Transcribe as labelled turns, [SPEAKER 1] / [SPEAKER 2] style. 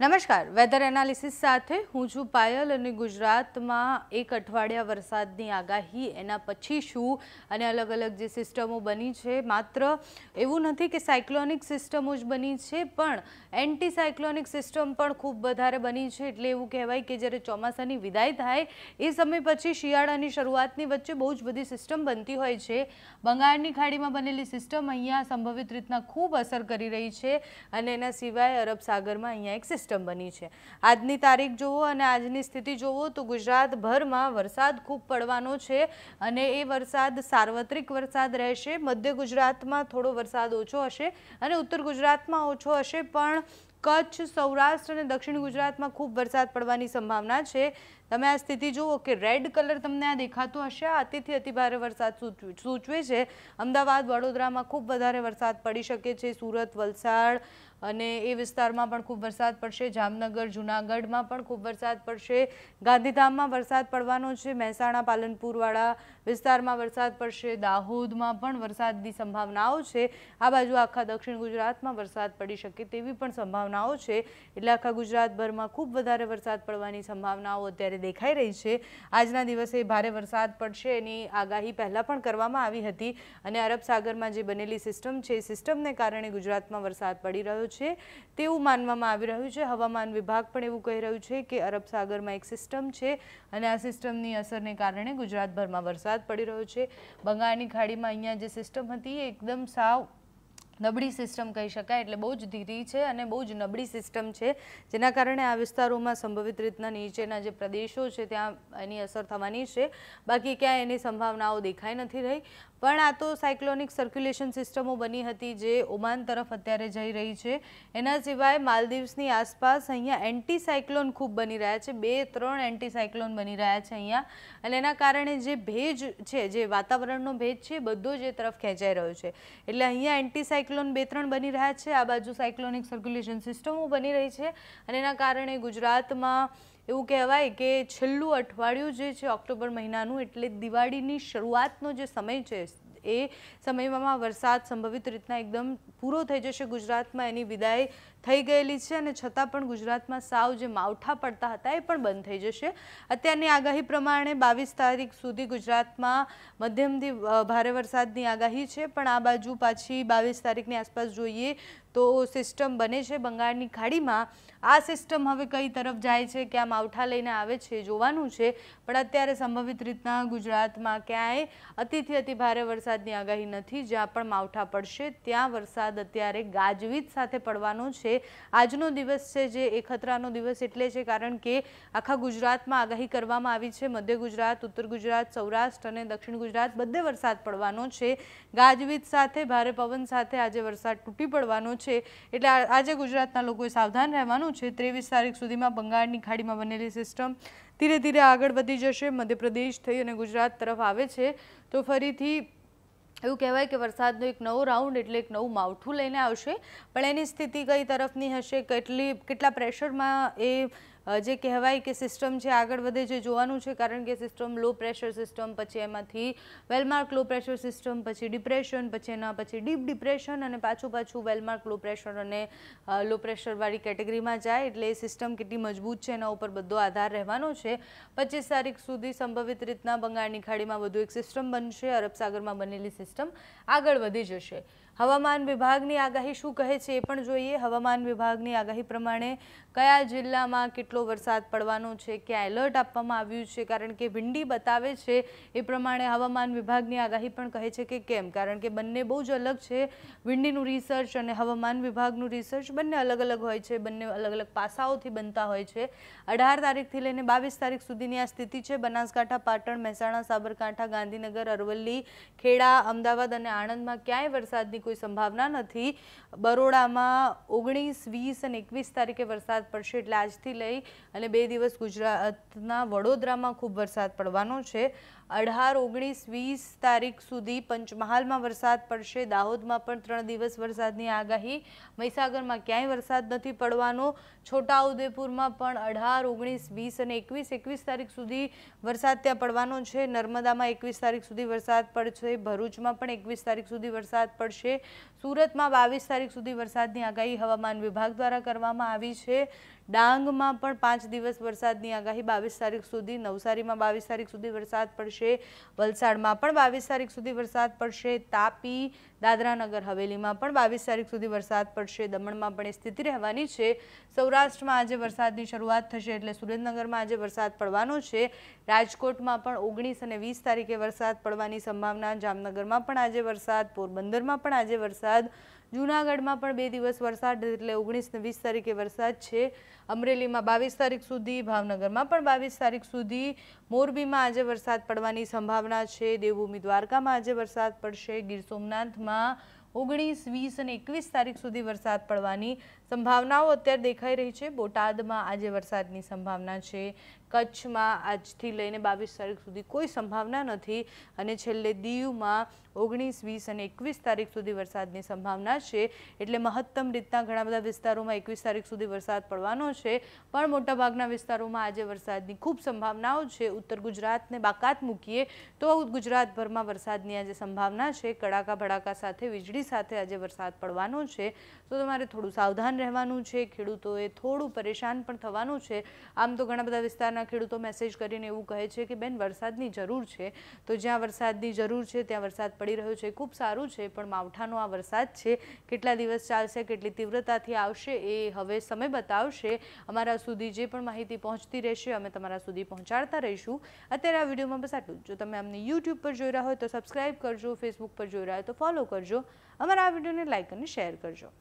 [SPEAKER 1] નમસ્કાર weather analysis સાથે હું છું પાયલ અને ગુજરાતમાં એક અઠવાડિયા વરસાદની આગાહી એના પછી શું અને અલગ અલગ જે સિસ્ટમો બની છે માત્ર એવું નથી કે સાયક્લોનિક સિસ્ટમો જ બની છે પણ એન્ટી સિસ્ટમ પણ ખૂબ વધારે બની છે એટલે એવું કહેવાય કે જ્યારે ચોમાસાની વિદાય થાય એ સમય પછી શિયાળાની શરૂઆતની વચ્ચે બહુ જ બધી સિસ્ટમ બનતી હોય છે બંગાળની ખાડીમાં બનેલી સિસ્ટમ અહીંયા સંભવિત રીતના ખૂબ અસર કરી રહી છે અને એના સિવાય અરબ સાગરમાં અહીંયા એક સિસ્ટમ સિસ્ટમ બની છે આજની તારીખ જુઓ અને આજની સ્થિતિ જુઓ તો ગુજરાતભરમાં વરસાદ ખૂબ પડવાનો છે અને એ વરસાદ સાર્વત્રિક વરસાદ રહેશે મધ્ય ગુજરાતમાં થોડો વરસાદ ઓછો હશે અને ઉત્તર ગુજરાતમાં ઓછો હશે પણ કચ્છ સૌરાષ્ટ્ર અને દક્ષિણ ગુજરાતમાં ખૂબ વરસાદ પડવાની સંભાવના છે તમે આ સ્થિતિ જુઓ કે રેડ કલર તમને આ દેખાતું હશે આ અતિથી અતિભારે વરસાદ સૂચવે છે અમદાવાદ વડોદરામાં ખૂબ વધારે વરસાદ પડી શકે છે સુરત વલસાડ અને એ વિસ્તારમાં પણ ખૂબ વરસાદ પડશે જામનગર જૂનાગઢમાં પણ ખૂબ વરસાદ પડશે ગાંધીધામમાં વરસાદ પડવાનો છે મહેસાણા પાલનપુરવાળા વિસ્તારમાં વરસાદ પડશે દાહોદમાં પણ વરસાદની સંભાવનાઓ છે આ બાજુ આખા દક્ષિણ ગુજરાતમાં વરસાદ પડી શકે તેવી પણ સંભાવનાઓ છે એટલે આખા ગુજરાતભરમાં ખૂબ વધારે વરસાદ પડવાની સંભાવનાઓ અત્યારે દેખાઈ રહી છે આજના દિવસે ભારે વરસાદ પડશે એની આગાહી પહેલાં પણ કરવામાં આવી હતી અને અરબ સાગરમાં જે બનેલી સિસ્ટમ છે એ સિસ્ટમને કારણે ગુજરાતમાં વરસાદ પડી રહ્યો છે તેવું માનવામાં આવી રહ્યું છે હવામાન વિભાગ પણ એવું કહી રહ્યું છે કે અરબ સાગરમાં એક સિસ્ટમ છે અને આ સિસ્ટમની અસરને કારણે ગુજરાતભરમાં વરસાદ પડી રહ્યો છે બંગાળની ખાડીમાં અહીંયા જે સિસ્ટમ હતી એ એકદમ સાવ નબળી સિસ્ટમ કહી શકાય એટલે બહુ જ ધીરી છે અને બહુ જ નબળી સિસ્ટમ છે જેના કારણે આ વિસ્તારોમાં સંભવિત રીતના નીચેના જે પ્રદેશો છે ત્યાં એની અસર થવાની છે બાકી ક્યાંય એની સંભાવનાઓ દેખાઈ નથી રહી પણ આ તો સાયક્લોનિક સર્ક્યુલેશન સિસ્ટમો બની હતી જે ઓમાન તરફ અત્યારે જઈ રહી છે એના સિવાય માલદીવ્સની આસપાસ અહીંયા એન્ટીસાયક્લોન ખૂબ બની રહ્યા છે બે ત્રણ એન્ટીસાયક્લોન બની રહ્યા છે અહીંયા અને એના કારણે જે ભેજ છે જે વાતાવરણનો ભેજ છે બધો જે તરફ ખેંચાઈ રહ્યો છે એટલે અહીંયા એન્ટી સાયક્લોન બે ત્રણ બની રહ્યા છે આ બાજુ સાયક્લોનિક સર્ક્યુલેશન સિસ્ટમો બની રહી છે અને એના કારણે ગુજરાતમાં એવું કહેવાય કે છેલ્લું અઠવાડિયું જે છે ઓક્ટોબર મહિનાનું એટલે દિવાળીની શરૂઆતનો જે સમય છે એ સમયમાં વરસાદ સંભવિત રીતના એકદમ પૂરો થઈ જશે ગુજરાતમાં એની વિદાય થઈ ગયેલી છે અને છતાં પણ ગુજરાતમાં સાવ જે માવઠા પડતા હતા એ પણ બંધ થઈ જશે અત્યારની આગાહી પ્રમાણે બાવીસ તારીખ સુધી ગુજરાતમાં મધ્યમથી ભારે વરસાદની આગાહી છે પણ આ બાજુ પાછી બાવીસ તારીખની આસપાસ જોઈએ તો સિસ્ટમ બને છે બંગાળની ખાડીમાં આ સિસ્ટમ હવે કઈ તરફ જાય છે ક્યાં માવઠા લઈને આવે છે જોવાનું છે પણ અત્યારે સંભવિત રીતના ગુજરાતમાં ક્યાંય અતિથી અતિ ભારે વરસાદની આગાહી નથી જ્યાં પણ માવઠા પડશે ત્યાં વરસાદ અત્યારે ગાજવીજ સાથે પડવાનો છે આજનો દિવસ છે જે એ ખતરાનો દિવસ એટલે છે કારણ કે આખા ગુજરાતમાં આગાહી કરવામાં આવી છે મધ્ય ગુજરાત ઉત્તર ગુજરાત સૌરાષ્ટ્ર અને દક્ષિણ ગુજરાત બધે વરસાદ પડવાનો છે ગાજવીજ સાથે ભારે પવન સાથે આજે વરસાદ તૂટી પડવાનો છે એટલે આજે ગુજરાતના લોકોએ સાવધાન રહેવાનું છે ત્રેવીસ તારીખ સુધીમાં બંગાળની ખાડીમાં બનેલી સિસ્ટમ ધીરે ધીરે આગળ વધી જશે મધ્યપ્રદેશ થઈ અને ગુજરાત તરફ આવે છે તો ફરીથી એવું કહેવાય કે વરસાદનો એક નવો રાઉન્ડ એટલે એક નવું માવઠું લઈને આવશે પણ એની સ્થિતિ કઈ તરફની હશે કેટલી કેટલા પ્રેશરમાં એ જે કહેવાય કે સિસ્ટમ છે આગળ વધે જે જોવાનું છે કારણ કે સિસ્ટમ લો પ્રેશર સિસ્ટમ પછી એમાંથી વેલમાર્ક લો પ્રેશર સિસ્ટમ પછી ડિપ્રેશન પછી એના પછી ડીપ ડિપ્રેશન અને પાછું પાછું વેલમાર્ક લો પ્રેશર અને લો પ્રેશરવાળી કેટેગરીમાં જાય એટલે એ સિસ્ટમ કેટલી મજબૂત છે એના ઉપર બધો આધાર રહેવાનો છે પચીસ તારીખ સુધી સંભવિત રીતના બંગાળની ખાડીમાં વધુ એક સિસ્ટમ બનશે અરબસાગરમાં બનેલી સિસ્ટમ આગળ વધી જશે હવામાન વિભાગની આગાહી શું કહે છે એ પણ જોઈએ હવામાન વિભાગની આગાહી પ્રમાણે કયા જિલ્લામાં કેટલો વરસાદ પડવાનો છે ક્યાં એલર્ટ આપવામાં આવ્યું છે કારણ કે વિંડી બતાવે છે એ પ્રમાણે હવામાન વિભાગની આગાહી પણ કહે છે કે કેમ કારણ કે બંને બહુ જ અલગ છે વિંડીનું રિસર્ચ અને હવામાન વિભાગનું રિસર્ચ બંને અલગ અલગ હોય છે બંને અલગ અલગ પાસાઓથી બનતા હોય છે અઢાર તારીખથી લઈને બાવીસ તારીખ સુધીની આ સ્થિતિ છે બનાસકાંઠા પાટણ મહેસાણા સાબરકાંઠા ગાંધીનગર અરવલ્લી ખેડા અમદાવાદ અને આણંદમાં ક્યાંય વરસાદની કોઈ સંભાવના નથી બરોડામાં ઓગણીસ વીસ અને એકવીસ તારીખે વરસાદ પડશે એટલે આજથી લઈ અને બે દિવસ ગુજરાતના વડોદરામાં ખૂબ વરસાદ પડવાનો છે અઢાર ઓગણીસ વીસ તારીખ સુધી પંચમહાલમાં વરસાદ પડશે દાહોદમાં પણ ત્રણ દિવસ વરસાદની આગાહી મહીસાગરમાં ક્યાંય વરસાદ નથી પડવાનો છોટાઉદેપુરમાં પણ અઢાર ઓગણીસ વીસ અને એકવીસ એકવીસ તારીખ સુધી વરસાદ ત્યાં પડવાનો છે નર્મદામાં એકવીસ તારીખ સુધી વરસાદ પડશે ભરૂચમાં પણ એકવીસ તારીખ સુધી વરસાદ પડશે સુરતમાં બાવીસ તારીખ સુધી વરસાદની આગાહી હવામાન વિભાગ દ્વારા કરવામાં આવી છે ડાંગમાં પણ પાંચ દિવસ વરસાદની આગાહી બાવીસ તારીખ સુધી નવસારીમાં બાવીસ તારીખ સુધી વરસાદ પડશે વલસાડમાં પણ બાવીસ તારીખ સુધી વરસાદ પડશે તાપી દાદરાનગર હવેલીમાં પણ બાવીસ તારીખ સુધી વરસાદ પડશે દમણમાં પણ એ સ્થિતિ રહેવાની છે સૌરાષ્ટ્રમાં આજે વરસાદની શરૂઆત થશે એટલે સુરેન્દ્રનગરમાં આજે વરસાદ પડવાનો છે રાજકોટમાં પણ ઓગણીસ અને વીસ તારીખે વરસાદ પડવાની સંભાવના જામનગરમાં પણ આજે વરસાદ પોરબંદરમાં પણ આજે આજે વરસાદ જૂનાગઢમાં પણ બે દિવસ વરસાદ એટલે ઓગણીસ ને વીસ તારીખે વરસાદ છે અમરેલીમાં બાવીસ તારીખ સુધી ભાવનગરમાં પણ બાવીસ તારીખ સુધી મોરબીમાં આજે વરસાદ પડવાની સંભાવના છે દેવભૂમિ દ્વારકામાં આજે વરસાદ પડશે ગીર સોમનાથમાં ઓગણીસ વીસ અને એકવીસ તારીખ સુધી વરસાદ પડવાની સંભાવનાઓ અત્યારે દેખાઈ રહી છે બોટાદમાં આજે વરસાદની સંભાવના છે કચ્છમાં આજથી લઈને બાવીસ તારીખ સુધી કોઈ સંભાવના નથી અને છેલ્લે દીવમાં ઓગણીસ વીસ અને એકવીસ તારીખ સુધી વરસાદની સંભાવના છે એટલે મહત્તમ રીતના ઘણા બધા વિસ્તારોમાં એકવીસ તારીખ સુધી વરસાદ પડવાનો છે પણ મોટાભાગના વિસ્તારોમાં આજે વરસાદની ખૂબ સંભાવનાઓ છે ઉત્તર ગુજરાતને બાકાત મૂકીએ તો ગુજરાતભરમાં વરસાદની આજે સંભાવના છે કડાકા ભડાકા સાથે વીજળી સાથે આજે વરસાદ પડવાનો છે તો તમારે થોડું સાવધાન રહેવાનું છે ખેડૂતોએ થોડું પરેશાન પણ થવાનું છે આમ તો ઘણા બધા વિસ્તારના ખેડૂતો મેસેજ કરીને એવું કહે છે કે બેન વરસાદની જરૂર છે તો જ્યાં વરસાદની જરૂર છે ત્યાં વરસાદ પડી રહ્યો છે ખૂબ સારું છે પણ માવઠાનો આ વરસાદ છે કેટલા દિવસ ચાલશે કેટલી તીવ્રતાથી આવશે એ હવે સમય બતાવશે અમારા સુધી જે પણ માહિતી પહોંચતી રહેશે અમે તમારા સુધી પહોંચાડતા રહીશું અત્યારે આ વિડીયોમાં બસ આટલું જો તમે અમને યુટ્યુબ પર જોઈ રહ્યા હોય તો સબસ્ક્રાઇબ કરજો ફેસબુક પર જોઈ રહ્યા હોય તો ફોલો કરજો અમારા આ વિડીયોને લાઇક અને શેર કરજો